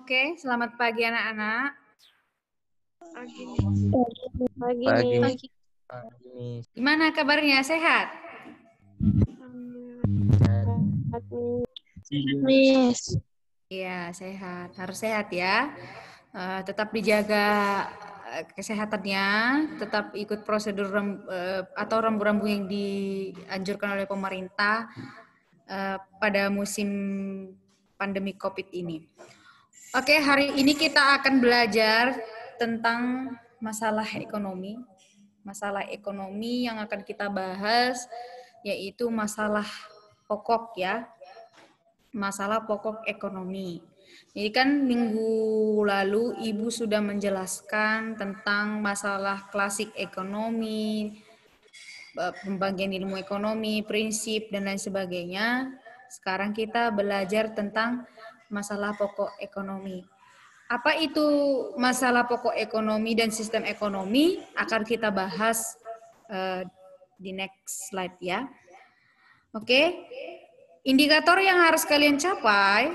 Oke, selamat pagi anak-anak. Pagi. Pagi. Pagi. pagi. Gimana kabarnya? Sehat? Sehat. Miss. Iya, sehat. Harus sehat ya. Uh, tetap dijaga eh, kesehatannya, tetap ikut prosedur rem, uh, atau rambu-rambu yang dianjurkan oleh pemerintah uh, pada musim pandemi COVID ini. Oke, hari ini kita akan belajar tentang masalah ekonomi. Masalah ekonomi yang akan kita bahas yaitu masalah pokok ya. Masalah pokok ekonomi. Jadi kan minggu lalu Ibu sudah menjelaskan tentang masalah klasik ekonomi, e, pembagian ilmu ekonomi, prinsip, dan lain sebagainya. Sekarang kita belajar tentang masalah pokok ekonomi. Apa itu masalah pokok ekonomi dan sistem ekonomi akan kita bahas uh, di next slide ya. Oke. Okay. Indikator yang harus kalian capai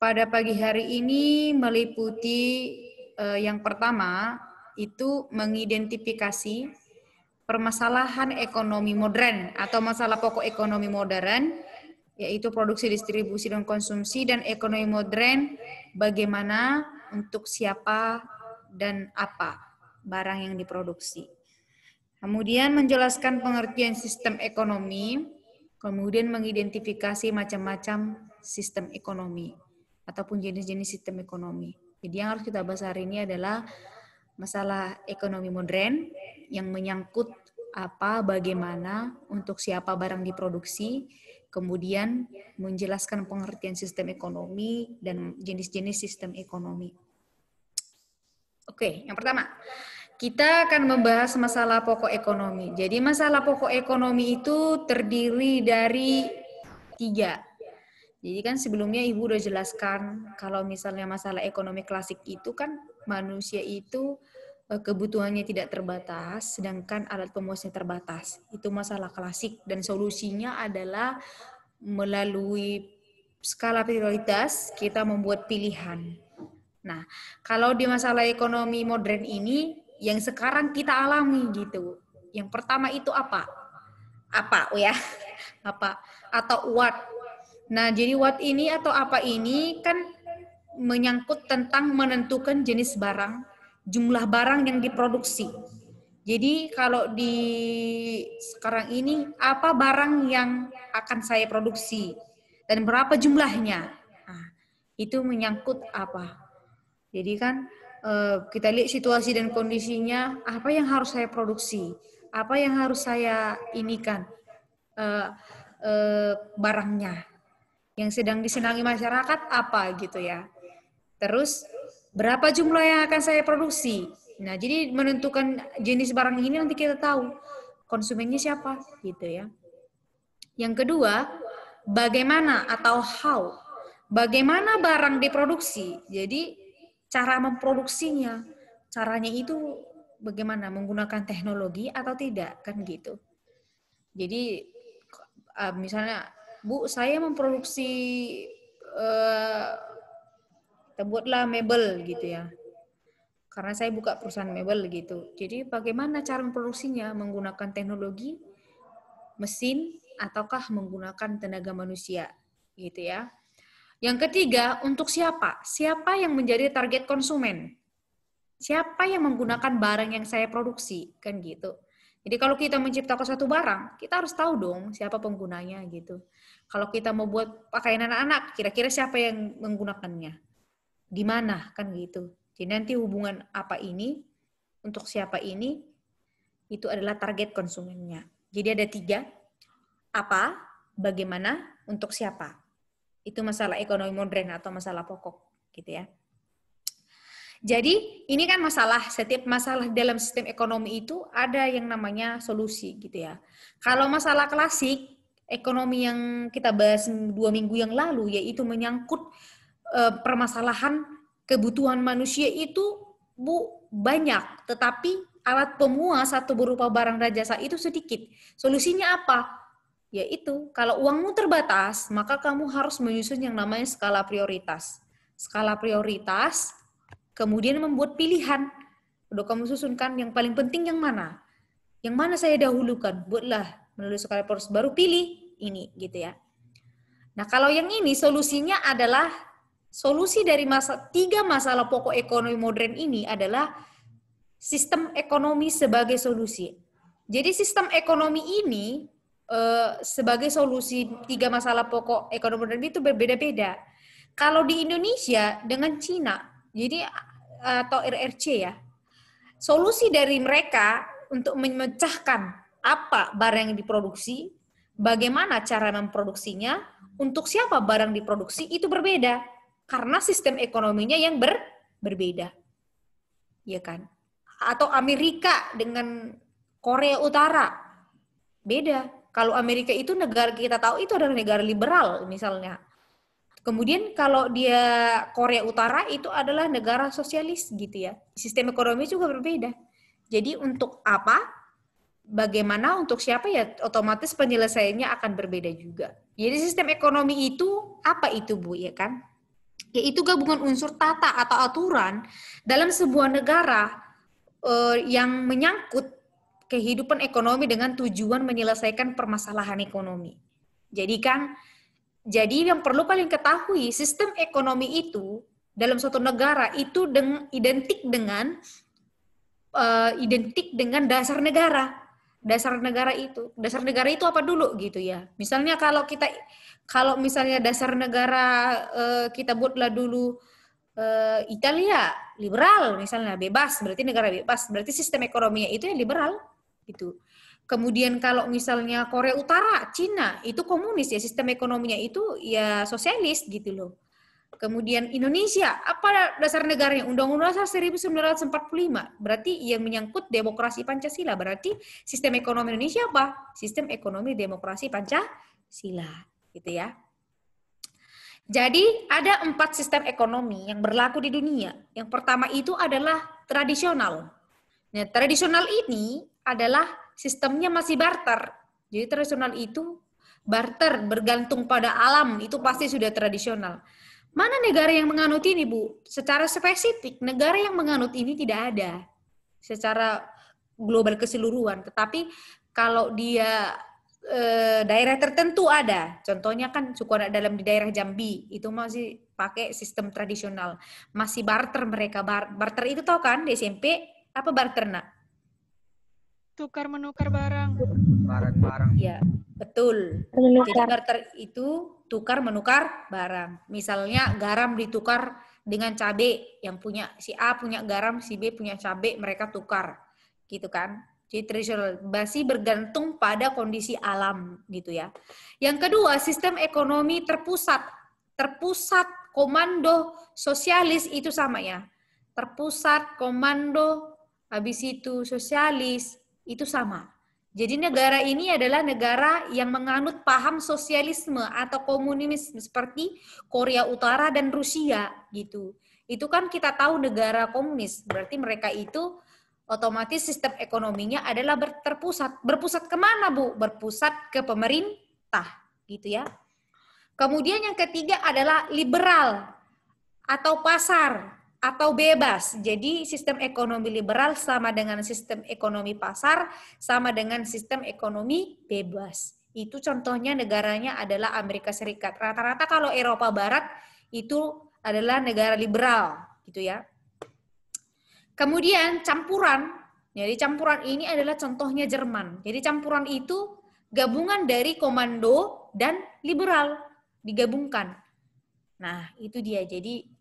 pada pagi hari ini meliputi uh, yang pertama itu mengidentifikasi permasalahan ekonomi modern atau masalah pokok ekonomi modern yaitu produksi, distribusi, dan konsumsi, dan ekonomi modern, bagaimana, untuk siapa, dan apa barang yang diproduksi. Kemudian menjelaskan pengertian sistem ekonomi, kemudian mengidentifikasi macam-macam sistem ekonomi ataupun jenis-jenis sistem ekonomi. Jadi yang harus kita bahas hari ini adalah masalah ekonomi modern yang menyangkut apa, bagaimana, untuk siapa barang diproduksi, kemudian menjelaskan pengertian sistem ekonomi dan jenis-jenis sistem ekonomi. Oke, yang pertama, kita akan membahas masalah pokok ekonomi. Jadi masalah pokok ekonomi itu terdiri dari tiga. Jadi kan sebelumnya Ibu udah jelaskan kalau misalnya masalah ekonomi klasik itu kan manusia itu Eh, kebutuhannya tidak terbatas, sedangkan alat pemuasnya terbatas. Itu masalah klasik dan solusinya adalah melalui skala prioritas kita membuat pilihan. Nah, kalau di masalah ekonomi modern ini yang sekarang kita alami gitu. Yang pertama itu apa? Apa oh ya? Apa atau what? Nah, jadi what ini atau apa ini kan menyangkut tentang menentukan jenis barang jumlah barang yang diproduksi. Jadi kalau di sekarang ini apa barang yang akan saya produksi dan berapa jumlahnya? Nah, itu menyangkut apa? Jadi kan eh, kita lihat situasi dan kondisinya apa yang harus saya produksi, apa yang harus saya inikan eh, eh, barangnya. Yang sedang disenangi masyarakat apa gitu ya. Terus Berapa jumlah yang akan saya produksi? Nah, jadi menentukan jenis barang ini nanti kita tahu konsumennya siapa gitu ya. Yang kedua, bagaimana atau how? Bagaimana barang diproduksi? Jadi cara memproduksinya, caranya itu bagaimana menggunakan teknologi atau tidak kan gitu. Jadi eh, misalnya Bu, saya memproduksi eh, kita buatlah mebel gitu ya karena saya buka perusahaan mebel gitu. Jadi bagaimana cara memproduksinya menggunakan teknologi, mesin, ataukah menggunakan tenaga manusia gitu ya. Yang ketiga, untuk siapa? Siapa yang menjadi target konsumen? Siapa yang menggunakan barang yang saya produksi? Kan gitu. Jadi kalau kita menciptakan satu barang, kita harus tahu dong siapa penggunanya gitu. Kalau kita mau buat pakaian anak-anak, kira-kira siapa yang menggunakannya? di mana kan gitu. Jadi nanti hubungan apa ini untuk siapa ini itu adalah target konsumennya. Jadi ada tiga apa, bagaimana, untuk siapa. Itu masalah ekonomi modern atau masalah pokok gitu ya. Jadi ini kan masalah setiap masalah dalam sistem ekonomi itu ada yang namanya solusi gitu ya. Kalau masalah klasik ekonomi yang kita bahas dua minggu yang lalu yaitu menyangkut eh, permasalahan kebutuhan manusia itu bu banyak, tetapi alat pemuas atau berupa barang dan jasa itu sedikit. Solusinya apa? Yaitu kalau uangmu terbatas, maka kamu harus menyusun yang namanya skala prioritas. Skala prioritas kemudian membuat pilihan. Udah kamu susunkan yang paling penting yang mana? Yang mana saya dahulukan? Buatlah melalui skala prioritas baru pilih ini gitu ya. Nah, kalau yang ini solusinya adalah Solusi dari masa, tiga masalah pokok ekonomi modern ini adalah sistem ekonomi sebagai solusi. Jadi sistem ekonomi ini eh, sebagai solusi tiga masalah pokok ekonomi modern itu berbeda-beda. Kalau di Indonesia dengan Cina, jadi atau RRC ya, solusi dari mereka untuk memecahkan apa barang yang diproduksi, bagaimana cara memproduksinya, untuk siapa barang diproduksi itu berbeda karena sistem ekonominya yang ber, berbeda. Ya kan? Atau Amerika dengan Korea Utara. Beda. Kalau Amerika itu negara kita tahu itu adalah negara liberal misalnya. Kemudian kalau dia Korea Utara itu adalah negara sosialis gitu ya. Sistem ekonomi juga berbeda. Jadi untuk apa? Bagaimana untuk siapa ya otomatis penyelesaiannya akan berbeda juga. Jadi sistem ekonomi itu apa itu Bu ya kan? yaitu gabungan unsur tata atau aturan dalam sebuah negara eh, yang menyangkut kehidupan ekonomi dengan tujuan menyelesaikan permasalahan ekonomi. Jadi kan, jadi yang perlu kalian ketahui sistem ekonomi itu dalam suatu negara itu deng identik dengan uh, identik dengan dasar negara dasar negara itu. Dasar negara itu apa dulu gitu ya. Misalnya kalau kita kalau misalnya dasar negara eh, kita buatlah dulu eh, Italia liberal misalnya bebas berarti negara bebas berarti sistem ekonominya itu yang liberal gitu. Kemudian kalau misalnya Korea Utara, Cina itu komunis ya sistem ekonominya itu ya sosialis gitu loh. Kemudian Indonesia, apa dasar negaranya? Undang-Undang Dasar 1945. Berarti yang menyangkut demokrasi Pancasila. Berarti sistem ekonomi Indonesia apa? Sistem ekonomi demokrasi Pancasila. Gitu ya. Jadi ada empat sistem ekonomi yang berlaku di dunia. Yang pertama itu adalah tradisional. Nah, tradisional ini adalah sistemnya masih barter. Jadi tradisional itu barter bergantung pada alam itu pasti sudah tradisional. Mana negara yang menganut ini, Bu? Secara spesifik, negara yang menganut ini tidak ada secara global keseluruhan. Tetapi kalau dia eh, daerah tertentu ada, contohnya kan suku anak dalam di daerah Jambi itu masih pakai sistem tradisional, masih barter mereka bar, barter itu tau kan di SMP apa barter nak? tukar menukar barang. Barang-barang. Ya, betul. Menukar. Jadi barter itu tukar menukar barang. Misalnya garam ditukar dengan cabai yang punya si A punya garam, si B punya cabai, mereka tukar. Gitu kan? Jadi tradisional masih bergantung pada kondisi alam gitu ya. Yang kedua, sistem ekonomi terpusat. Terpusat komando sosialis itu sama ya. Terpusat komando habis itu sosialis itu sama. Jadi negara ini adalah negara yang menganut paham sosialisme atau komunisme seperti Korea Utara dan Rusia gitu. Itu kan kita tahu negara komunis, berarti mereka itu otomatis sistem ekonominya adalah terpusat. Berpusat kemana Bu? Berpusat ke pemerintah gitu ya. Kemudian yang ketiga adalah liberal atau pasar atau bebas. Jadi sistem ekonomi liberal sama dengan sistem ekonomi pasar, sama dengan sistem ekonomi bebas. Itu contohnya negaranya adalah Amerika Serikat. Rata-rata kalau Eropa Barat itu adalah negara liberal, gitu ya. Kemudian campuran. Jadi campuran ini adalah contohnya Jerman. Jadi campuran itu gabungan dari komando dan liberal digabungkan. Nah, itu dia. Jadi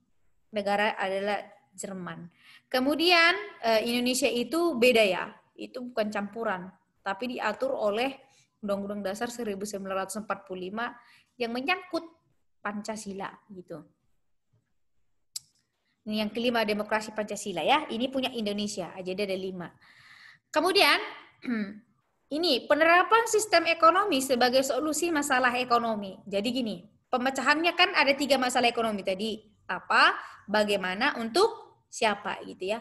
negara adalah Jerman. Kemudian eh, Indonesia itu beda ya, itu bukan campuran, tapi diatur oleh Undang-Undang Dasar 1945 yang menyangkut Pancasila gitu. Ini yang kelima demokrasi Pancasila ya. Ini punya Indonesia. aja ada lima. Kemudian ini penerapan sistem ekonomi sebagai solusi masalah ekonomi. Jadi gini, pemecahannya kan ada tiga masalah ekonomi tadi apa, bagaimana, untuk siapa gitu ya.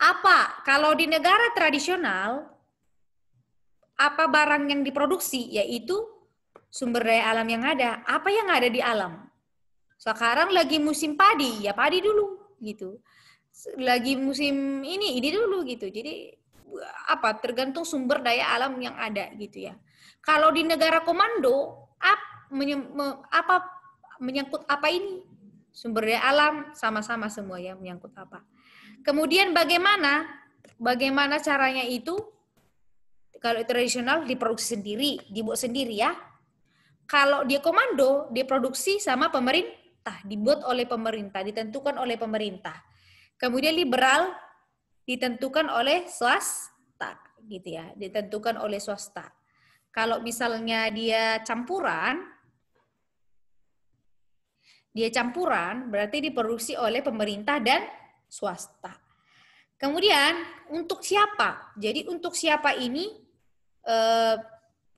Apa? Kalau di negara tradisional, apa barang yang diproduksi? Yaitu sumber daya alam yang ada. Apa yang ada di alam? Sekarang lagi musim padi, ya padi dulu gitu. Lagi musim ini, ini dulu gitu. Jadi apa tergantung sumber daya alam yang ada gitu ya. Kalau di negara komando, apa, menyangkut apa ini? sumber daya alam sama-sama semua ya menyangkut apa. Kemudian bagaimana bagaimana caranya itu kalau tradisional diproduksi sendiri, dibuat sendiri ya. Kalau dia komando, diproduksi sama pemerintah, dibuat oleh pemerintah, ditentukan oleh pemerintah. Kemudian liberal ditentukan oleh swasta gitu ya, ditentukan oleh swasta. Kalau misalnya dia campuran, dia campuran berarti diproduksi oleh pemerintah dan swasta. Kemudian untuk siapa? Jadi untuk siapa ini eh,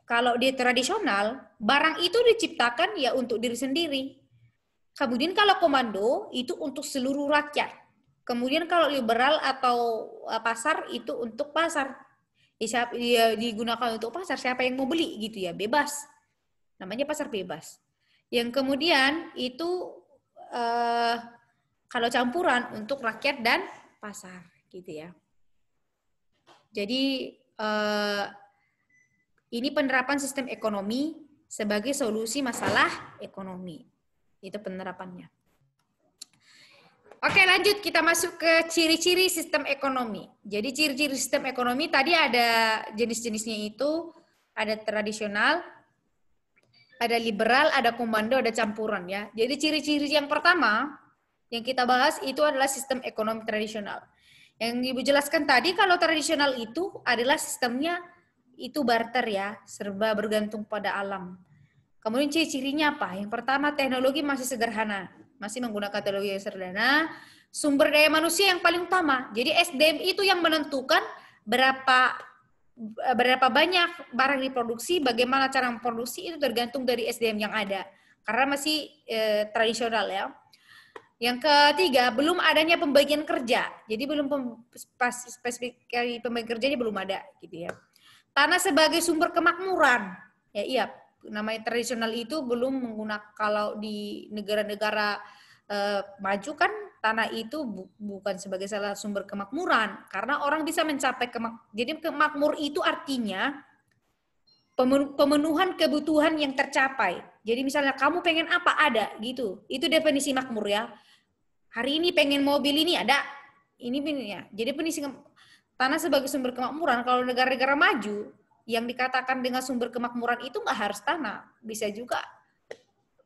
kalau dia tradisional barang itu diciptakan ya untuk diri sendiri. Kemudian kalau komando itu untuk seluruh rakyat. Kemudian kalau liberal atau eh, pasar itu untuk pasar. Ya, ya, digunakan untuk pasar siapa yang mau beli gitu ya bebas. Namanya pasar bebas yang kemudian itu eh, kalau campuran untuk rakyat dan pasar gitu ya. Jadi eh, ini penerapan sistem ekonomi sebagai solusi masalah ekonomi. Itu penerapannya. Oke lanjut kita masuk ke ciri-ciri sistem ekonomi. Jadi ciri-ciri sistem ekonomi tadi ada jenis-jenisnya itu ada tradisional, ada liberal, ada komando, ada campuran ya. Jadi ciri-ciri yang pertama yang kita bahas itu adalah sistem ekonomi tradisional. Yang Ibu jelaskan tadi kalau tradisional itu adalah sistemnya itu barter ya, serba bergantung pada alam. Kemudian ciri-cirinya apa? Yang pertama teknologi masih sederhana, masih menggunakan teknologi yang sederhana, sumber daya manusia yang paling utama. Jadi SDM itu yang menentukan berapa Eh, berapa banyak barang diproduksi, bagaimana cara memproduksi itu tergantung dari SDM yang ada. Karena masih eh, tradisional ya. Yang ketiga, belum adanya pembagian kerja. Jadi belum pem, spesifik pembagian kerjanya belum ada gitu ya. Tanah sebagai sumber kemakmuran. Ya iya, namanya tradisional itu belum menggunakan kalau di negara-negara eh, maju kan tanah itu bu bukan sebagai salah sumber kemakmuran karena orang bisa mencapai kemak jadi kemakmur itu artinya pemenuhan kebutuhan yang tercapai. Jadi misalnya kamu pengen apa ada gitu. Itu definisi makmur ya. Hari ini pengen mobil ini ada. Ini ya. Jadi definisi tanah sebagai sumber kemakmuran kalau negara-negara maju yang dikatakan dengan sumber kemakmuran itu nggak harus tanah, bisa juga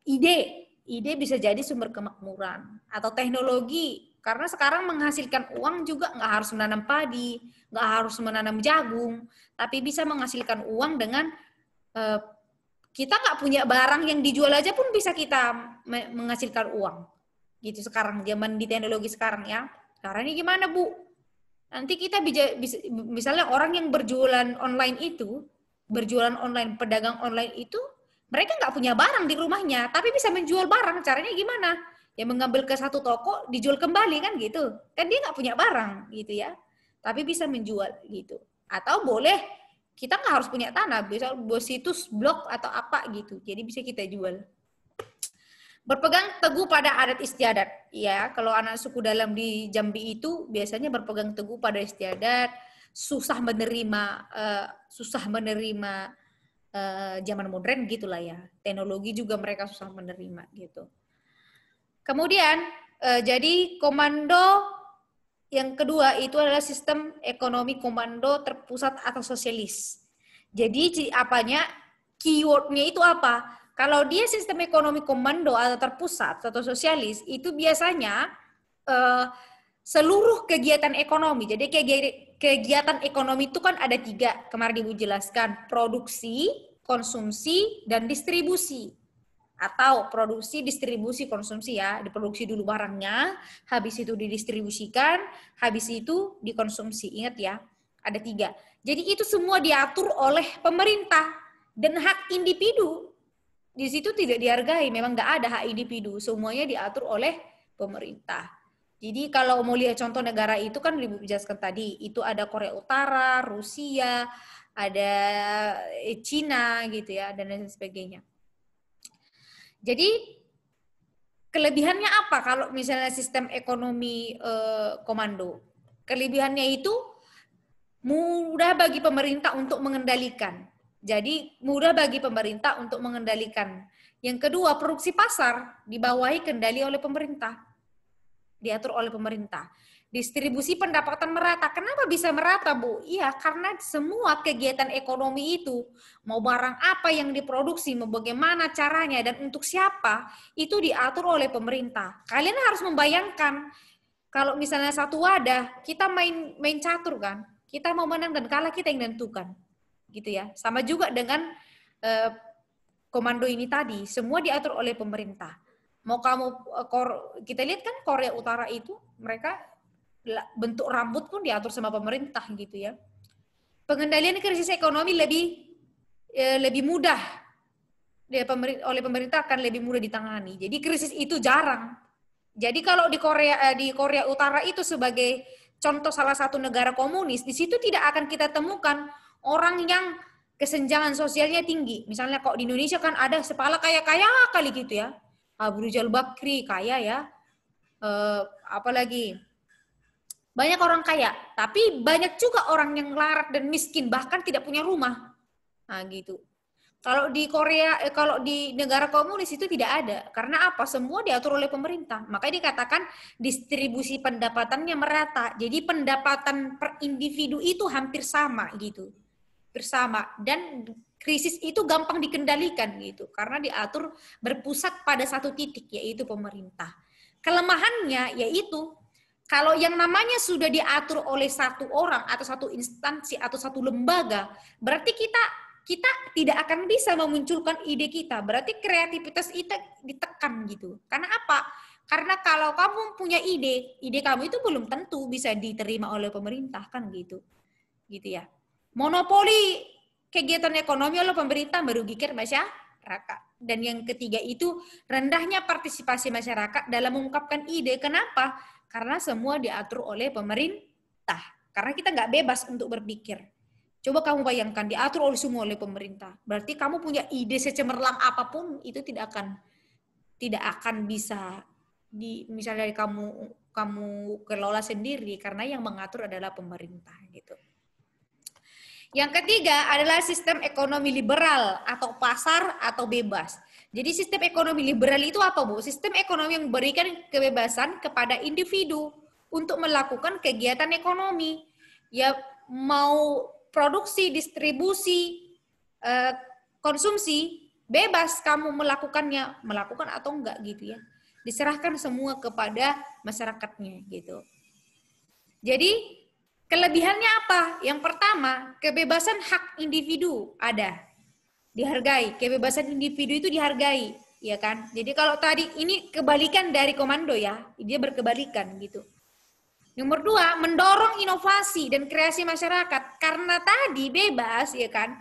ide ide bisa jadi sumber kemakmuran atau teknologi karena sekarang menghasilkan uang juga nggak harus menanam padi, nggak harus menanam jagung, tapi bisa menghasilkan uang dengan eh, kita nggak punya barang yang dijual aja pun bisa kita menghasilkan uang. Gitu sekarang zaman di teknologi sekarang ya. Sekarang ini gimana bu? Nanti kita bisa misalnya orang yang berjualan online itu, berjualan online, pedagang online itu mereka nggak punya barang di rumahnya, tapi bisa menjual barang. Caranya gimana? Ya mengambil ke satu toko, dijual kembali kan gitu. Kan dia nggak punya barang gitu ya, tapi bisa menjual gitu. Atau boleh kita nggak harus punya tanah, bisa buat situs blog atau apa gitu. Jadi bisa kita jual. Berpegang teguh pada adat istiadat. Ya, kalau anak suku dalam di Jambi itu biasanya berpegang teguh pada istiadat, susah menerima, uh, susah menerima Eh, zaman modern gitulah ya. Teknologi juga mereka susah menerima gitu. Kemudian uh, jadi komando yang kedua itu adalah sistem ekonomi komando terpusat atau sosialis. Jadi apanya keywordnya itu apa? Kalau dia sistem ekonomi komando atau terpusat atau sosialis itu biasanya uh, seluruh kegiatan ekonomi. Jadi kegiatan ekonomi itu kan ada tiga kemarin ibu jelaskan produksi, konsumsi, dan distribusi atau produksi, distribusi, konsumsi ya. Diproduksi dulu barangnya, habis itu didistribusikan, habis itu dikonsumsi. Ingat ya, ada tiga. Jadi itu semua diatur oleh pemerintah dan hak individu di situ tidak dihargai. Memang nggak ada hak individu, semuanya diatur oleh pemerintah. Jadi kalau mau lihat contoh negara itu kan Ibu jelaskan tadi, itu ada Korea Utara, Rusia, ada eh, Cina gitu ya, dan lain sebagainya. Jadi kelebihannya apa kalau misalnya sistem ekonomi eh, komando? Kelebihannya itu mudah bagi pemerintah untuk mengendalikan. Jadi mudah bagi pemerintah untuk mengendalikan. Yang kedua, produksi pasar dibawahi kendali oleh pemerintah diatur oleh pemerintah. Distribusi pendapatan merata. Kenapa bisa merata, Bu? Iya, karena semua kegiatan ekonomi itu, mau barang apa yang diproduksi, mau bagaimana caranya, dan untuk siapa, itu diatur oleh pemerintah. Kalian harus membayangkan, kalau misalnya satu wadah, kita main main catur kan, kita mau menang dan kalah kita yang menentukan. gitu ya. Sama juga dengan eh, komando ini tadi, semua diatur oleh pemerintah. Mau kamu eh, kor, kita lihat kan Korea Utara itu mereka bentuk rambut pun diatur sama pemerintah gitu ya. Pengendalian krisis ekonomi lebih eh, lebih mudah oleh pemerintah akan lebih mudah ditangani. Jadi krisis itu jarang. Jadi kalau di Korea eh, di Korea Utara itu sebagai contoh salah satu negara komunis, di situ tidak akan kita temukan orang yang kesenjangan sosialnya tinggi. Misalnya kok di Indonesia kan ada sepala kaya-kaya kali gitu ya. Abu ah, Jal Bakri kaya ya. Uh, apalagi banyak orang kaya, tapi banyak juga orang yang larat dan miskin bahkan tidak punya rumah. Nah, gitu. Kalau di Korea, eh, kalau di negara komunis itu tidak ada. Karena apa? Semua diatur oleh pemerintah. Makanya dikatakan distribusi pendapatannya merata. Jadi pendapatan per individu itu hampir sama gitu. Bersama. Dan krisis itu gampang dikendalikan gitu karena diatur berpusat pada satu titik yaitu pemerintah. Kelemahannya yaitu kalau yang namanya sudah diatur oleh satu orang atau satu instansi atau satu lembaga, berarti kita kita tidak akan bisa memunculkan ide kita. Berarti kreativitas kita ditekan gitu. Karena apa? Karena kalau kamu punya ide, ide kamu itu belum tentu bisa diterima oleh pemerintah kan gitu. Gitu ya. Monopoli kegiatan ekonomi oleh pemerintah merugikan masyarakat. Dan yang ketiga itu rendahnya partisipasi masyarakat dalam mengungkapkan ide. Kenapa? Karena semua diatur oleh pemerintah. Karena kita nggak bebas untuk berpikir. Coba kamu bayangkan diatur oleh semua oleh pemerintah. Berarti kamu punya ide secemerlang apapun itu tidak akan tidak akan bisa di misalnya kamu kamu kelola sendiri karena yang mengatur adalah pemerintah gitu. Yang ketiga adalah sistem ekonomi liberal atau pasar atau bebas. Jadi sistem ekonomi liberal itu apa, Bu? Sistem ekonomi yang memberikan kebebasan kepada individu untuk melakukan kegiatan ekonomi. Ya mau produksi, distribusi, eh, konsumsi, bebas kamu melakukannya, melakukan atau enggak gitu ya. Diserahkan semua kepada masyarakatnya gitu. Jadi Kelebihannya apa? Yang pertama, kebebasan hak individu ada. Dihargai, kebebasan individu itu dihargai, ya kan? Jadi kalau tadi ini kebalikan dari komando ya, dia berkebalikan gitu. Nomor dua, mendorong inovasi dan kreasi masyarakat. Karena tadi bebas, ya kan?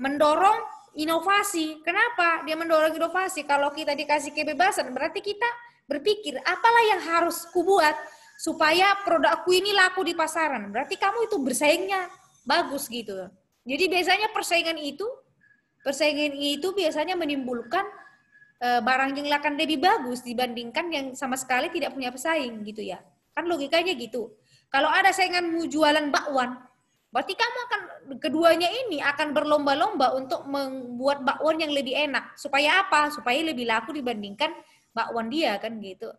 Mendorong inovasi. Kenapa dia mendorong inovasi? Kalau kita dikasih kebebasan, berarti kita berpikir apalah yang harus kubuat supaya produkku ini laku di pasaran. Berarti kamu itu bersaingnya bagus gitu. Jadi biasanya persaingan itu persaingan itu biasanya menimbulkan eh, barang yang akan lebih bagus dibandingkan yang sama sekali tidak punya pesaing gitu ya. Kan logikanya gitu. Kalau ada sainganmu jualan bakwan, berarti kamu akan keduanya ini akan berlomba-lomba untuk membuat bakwan yang lebih enak. Supaya apa? Supaya lebih laku dibandingkan bakwan dia kan gitu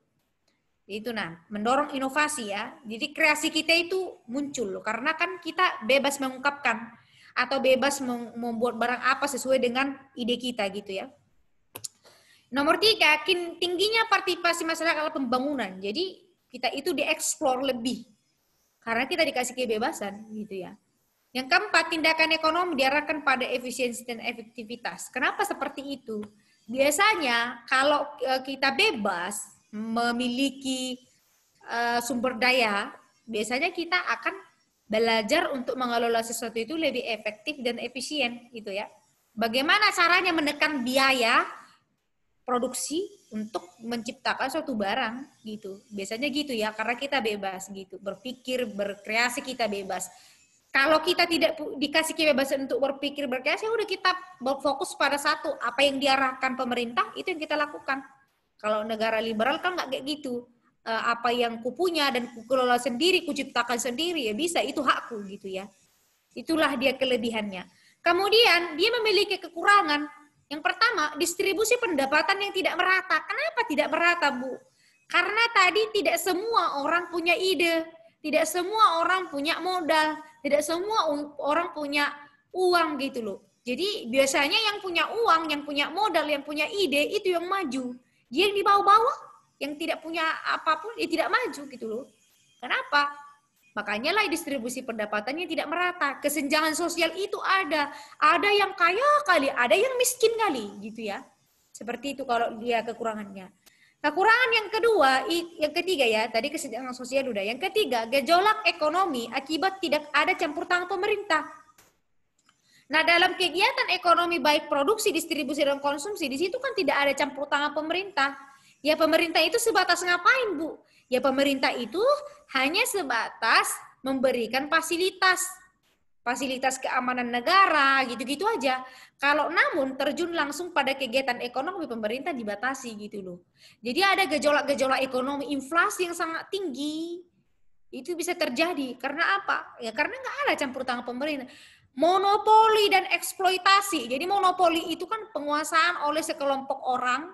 itu nah mendorong inovasi ya jadi kreasi kita itu muncul karena kan kita bebas mengungkapkan atau bebas membuat barang apa sesuai dengan ide kita gitu ya nomor tiga tingginya partisipasi masyarakat dalam pembangunan jadi kita itu dieksplor lebih karena kita dikasih kebebasan gitu ya yang keempat tindakan ekonomi diarahkan pada efisiensi dan efektivitas kenapa seperti itu biasanya kalau e, kita bebas memiliki uh, sumber daya, biasanya kita akan belajar untuk mengelola sesuatu itu lebih efektif dan efisien gitu ya. Bagaimana caranya menekan biaya produksi untuk menciptakan suatu barang gitu. Biasanya gitu ya, karena kita bebas gitu, berpikir, berkreasi kita bebas. Kalau kita tidak dikasih kebebasan untuk berpikir, berkreasi, ya udah kita fokus pada satu, apa yang diarahkan pemerintah itu yang kita lakukan kalau negara liberal kan nggak kayak gitu. Eh, apa yang kupunya dan kukelola sendiri, kuciptakan sendiri ya bisa itu hakku gitu ya. Itulah dia kelebihannya. Kemudian dia memiliki kekurangan. Yang pertama, distribusi pendapatan yang tidak merata. Kenapa tidak merata, Bu? Karena tadi tidak semua orang punya ide, tidak semua orang punya modal, tidak semua orang punya uang gitu loh. Jadi biasanya yang punya uang, yang punya modal, yang punya ide itu yang maju. Dia yang bawah-bawah yang tidak punya apapun, dia tidak maju gitu loh. Kenapa? Makanya lah distribusi pendapatannya tidak merata. Kesenjangan sosial itu ada. Ada yang kaya kali, ada yang miskin kali gitu ya. Seperti itu kalau dia kekurangannya. Kekurangan nah, yang kedua, yang ketiga ya, tadi kesenjangan sosial udah. Yang ketiga, gejolak ekonomi akibat tidak ada campur tangan pemerintah. Nah, dalam kegiatan ekonomi baik produksi, distribusi, dan konsumsi, di situ kan tidak ada campur tangan pemerintah. Ya pemerintah itu sebatas ngapain, Bu? Ya pemerintah itu hanya sebatas memberikan fasilitas. Fasilitas keamanan negara, gitu-gitu aja. Kalau namun terjun langsung pada kegiatan ekonomi pemerintah dibatasi gitu loh. Jadi ada gejolak-gejolak ekonomi, inflasi yang sangat tinggi. Itu bisa terjadi. Karena apa? Ya karena nggak ada campur tangan pemerintah monopoli dan eksploitasi. Jadi monopoli itu kan penguasaan oleh sekelompok orang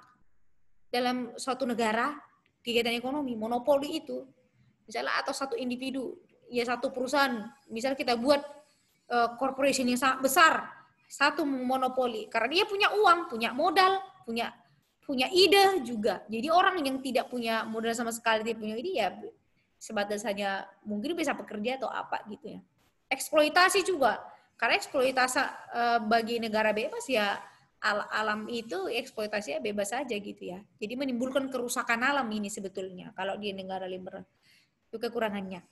dalam suatu negara kegiatan ekonomi. Monopoli itu misalnya atau satu individu, ya satu perusahaan, misalnya kita buat uh, corporation yang sangat besar, satu monopoli karena dia punya uang, punya modal, punya punya ide juga. Jadi orang yang tidak punya modal sama sekali dia punya ide ya sebatas hanya mungkin bisa bekerja atau apa gitu ya. Eksploitasi juga karena eksploitasi uh, eh, bagi negara bebas ya al alam itu eksploitasinya bebas saja gitu ya. Jadi menimbulkan kerusakan alam ini sebetulnya kalau di negara liberal. Itu kekurangannya.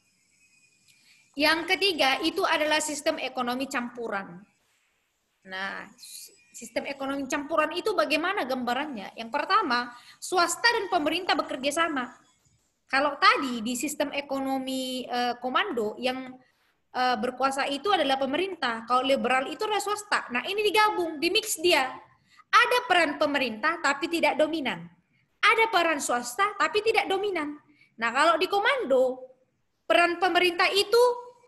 Yang ketiga itu adalah sistem ekonomi campuran. Nah, sistem ekonomi campuran itu bagaimana gambarannya? Yang pertama, swasta dan pemerintah bekerja sama. Kalau tadi di sistem ekonomi eh, komando yang uh, berkuasa itu adalah pemerintah, kalau liberal itu adalah swasta. Nah, ini digabung, dimix dia. Ada peran pemerintah tapi tidak dominan. Ada peran swasta tapi tidak dominan. Nah, kalau di komando peran pemerintah itu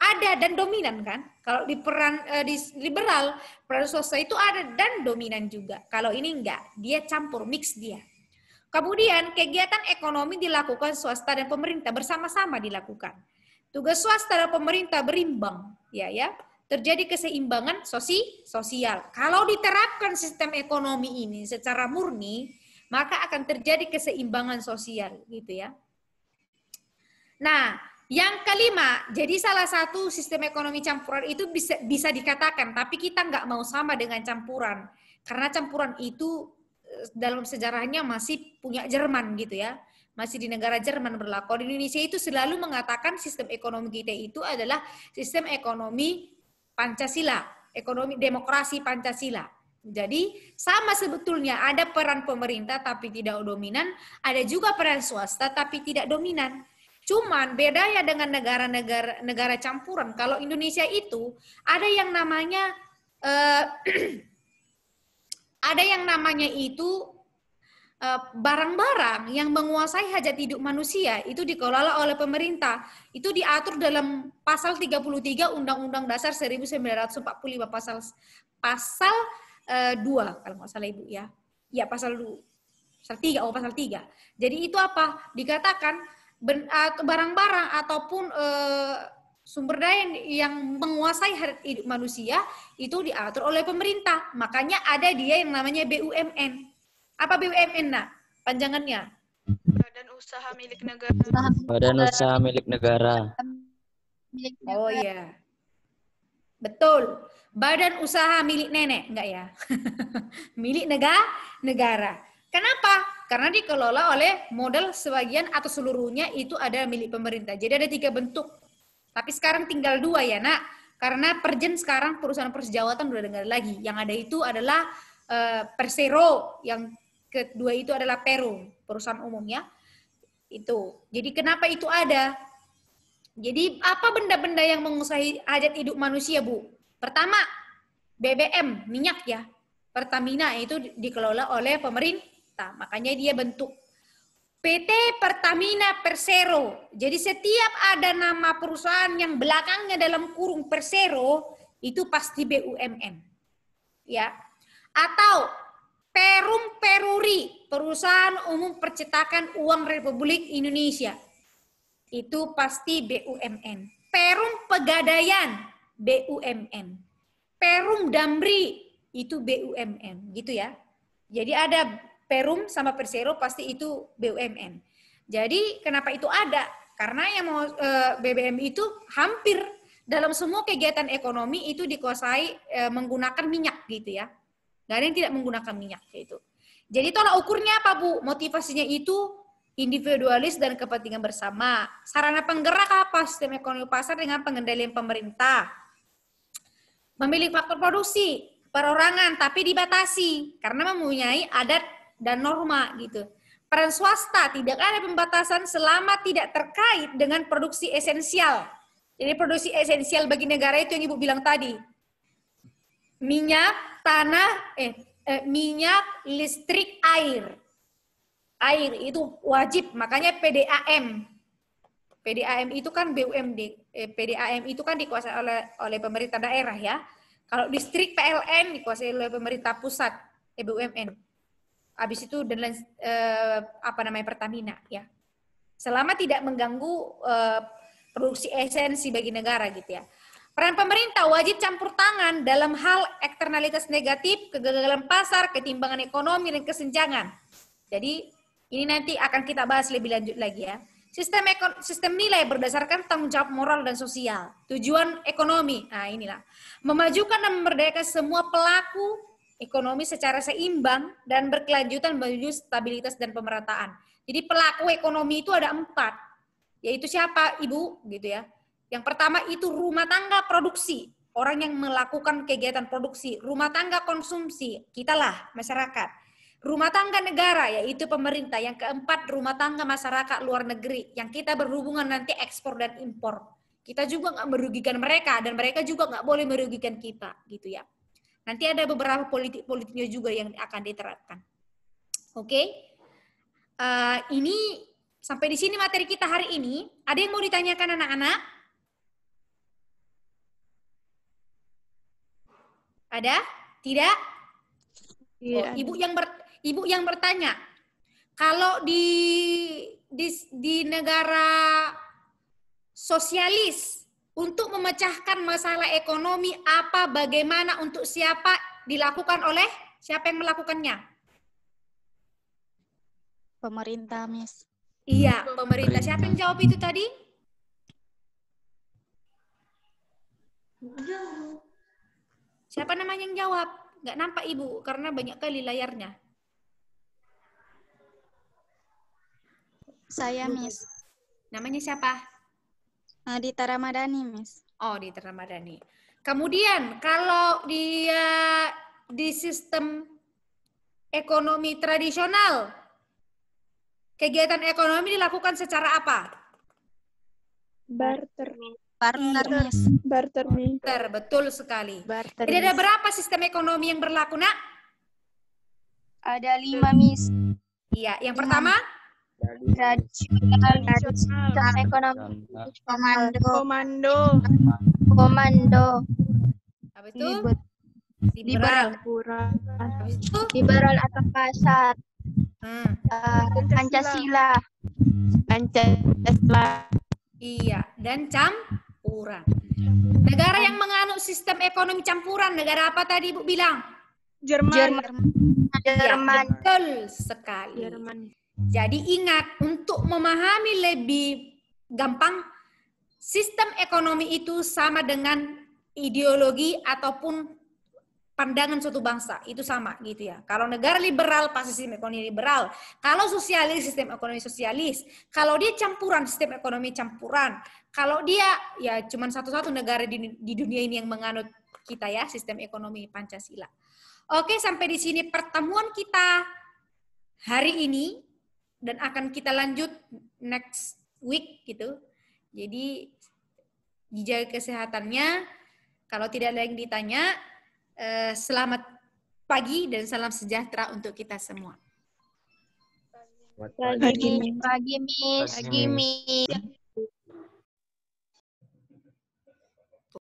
ada dan dominan kan? Kalau di peran uh, di liberal, peran swasta itu ada dan dominan juga. Kalau ini enggak, dia campur, mix dia. Kemudian kegiatan ekonomi dilakukan swasta dan pemerintah bersama-sama dilakukan. Tugas swasta dan pemerintah berimbang, ya ya. Terjadi keseimbangan sosi sosial. Kalau diterapkan sistem ekonomi ini secara murni, maka akan terjadi keseimbangan sosial, gitu ya. Nah, yang kelima, jadi salah satu sistem ekonomi campuran itu bisa bisa dikatakan, tapi kita nggak mau sama dengan campuran karena campuran itu eh, dalam sejarahnya masih punya Jerman gitu ya masih di negara Jerman berlaku di Indonesia itu selalu mengatakan sistem ekonomi kita itu adalah sistem ekonomi Pancasila, ekonomi demokrasi Pancasila. Jadi sama sebetulnya ada peran pemerintah tapi tidak dominan, ada juga peran swasta tapi tidak dominan. Cuman beda ya dengan negara-negara negara campuran. Kalau Indonesia itu ada yang namanya eh, ada yang namanya itu Eh, barang-barang yang menguasai hajat hidup manusia itu dikelola oleh pemerintah. Itu diatur dalam pasal 33 Undang-Undang Dasar 1945 pasal pasal uh, eh, 2 kalau nggak salah Ibu ya. Ya pasal 2. Pasal 3, oh pasal 3. Jadi itu apa? Dikatakan barang-barang ataupun uh, sumber daya yang menguasai hidup manusia itu diatur oleh pemerintah. Makanya ada dia yang namanya BUMN. Apa BUMN, nak? Panjangannya? Badan Usaha Milik Negara. Badan Usaha Milik Negara. Oh iya. Betul. Badan Usaha Milik Nenek, enggak ya? milik negara, negara. Kenapa? Karena dikelola oleh modal sebagian atau seluruhnya itu ada milik pemerintah. Jadi ada tiga bentuk. Tapi sekarang tinggal dua ya, nak. Karena perjen sekarang perusahaan persejawatan udah dengar lagi. Yang ada itu adalah eh, Persero yang kedua itu adalah Peru, perusahaan umum ya. Itu. Jadi kenapa itu ada? Jadi apa benda-benda yang mengusahi hajat hidup manusia, Bu? Pertama, BBM, minyak ya. Pertamina itu dikelola oleh pemerintah. Makanya dia bentuk PT Pertamina Persero. Jadi setiap ada nama perusahaan yang belakangnya dalam kurung Persero, itu pasti BUMN. Ya. Atau Perum Peruri, Perusahaan Umum Percetakan Uang Republik Indonesia. Itu pasti BUMN. Perum Pegadaian, BUMN. Perum Damri, itu BUMN, gitu ya. Jadi ada Perum sama Persero pasti itu BUMN. Jadi kenapa itu ada? Karena yang mau e, BBM itu hampir dalam semua kegiatan ekonomi itu dikuasai e, menggunakan minyak gitu ya. Gak ada yang tidak menggunakan minyak itu, Jadi tolak ukurnya apa Bu? Motivasinya itu individualis dan kepentingan bersama. Sarana penggerak apa? Sistem ekonomi pasar dengan pengendalian pemerintah. Memilih faktor produksi, perorangan tapi dibatasi karena mempunyai adat dan norma gitu. Peran swasta tidak ada pembatasan selama tidak terkait dengan produksi esensial. Jadi produksi esensial bagi negara itu yang Ibu bilang tadi minyak, tanah, eh, eh minyak, listrik, air. Air itu wajib, makanya PDAM. PDAM itu kan BUMD, eh, PDAM itu kan dikuasai oleh oleh pemerintah daerah ya. Kalau listrik PLN dikuasai oleh pemerintah pusat, eh, BUMN. Habis itu dan lain eh, apa namanya Pertamina ya. Selama tidak mengganggu eh, produksi esensi bagi negara gitu ya. Peran pemerintah wajib campur tangan dalam hal eksternalitas negatif, kegagalan pasar, ketimbangan ekonomi, dan kesenjangan. Jadi ini nanti akan kita bahas lebih lanjut lagi ya. Sistem ekon sistem nilai berdasarkan tanggung jawab moral dan sosial. Tujuan ekonomi, nah inilah. Memajukan dan memberdayakan semua pelaku ekonomi secara seimbang dan berkelanjutan menuju stabilitas dan pemerataan. Jadi pelaku ekonomi itu ada empat, yaitu siapa? Ibu, gitu ya yang pertama itu rumah tangga produksi, orang yang melakukan kegiatan produksi, rumah tangga konsumsi, kitalah masyarakat. Rumah tangga negara yaitu pemerintah, yang keempat rumah tangga masyarakat luar negeri yang kita berhubungan nanti ekspor dan impor. Kita juga nggak merugikan mereka dan mereka juga nggak boleh merugikan kita gitu ya. Nanti ada beberapa politik-politiknya juga yang akan diterapkan. Oke, okay? uh, eh, ini sampai di sini materi kita hari ini. Ada yang mau ditanyakan anak-anak? Ada? Tidak? Iya. Oh, ibu yang ber, ibu yang bertanya. Kalau di di di negara sosialis untuk memecahkan masalah ekonomi apa bagaimana untuk siapa dilakukan oleh siapa yang melakukannya? Pemerintah, Miss. Iya, pemerintah. Siapa yang jawab itu tadi? Siapa namanya yang jawab? Gak nampak Ibu karena banyak kali layarnya. Saya, Miss. Namanya siapa? Dita Ramadhani, Miss. Oh, Dita Ramadhani. Kemudian, kalau dia di sistem ekonomi tradisional, kegiatan ekonomi dilakukan secara apa? Barter. Barternya. Barternya. Barter, betul sekali. Barter Jadi ada berapa sistem ekonomi yang berlaku, nak? Ada lima, mis. Iya, yang lima. pertama? Tradisional Rasional, ekonomi, komando, komando, komando. Apa itu? Liberal. Habis itu? Liberal atau pasar. Hmm. Uh, Pancasila. Pancasila. Iya, dan cam campuran. Hmm. Negara yang menganut sistem ekonomi campuran, negara apa tadi Ibu bilang? Jerman. Jerman. Ya, Jerman. Ya, betul sekali. Jerman. Jadi ingat untuk memahami lebih gampang sistem ekonomi itu sama dengan ideologi ataupun pandangan suatu bangsa itu sama gitu ya. Kalau negara liberal pasti sistem ekonomi liberal. Kalau sosialis sistem ekonomi sosialis. Kalau dia campuran sistem ekonomi campuran. Kalau dia ya cuman satu-satu negara di, di dunia ini yang menganut kita ya sistem ekonomi Pancasila. Oke, sampai di sini pertemuan kita hari ini dan akan kita lanjut next week gitu. Jadi dijaga kesehatannya. Kalau tidak ada yang ditanya, Eh, selamat pagi dan salam sejahtera untuk kita semua. Pagi, pagi, pagi, pagi, pagi, pagi, pagi, pagi.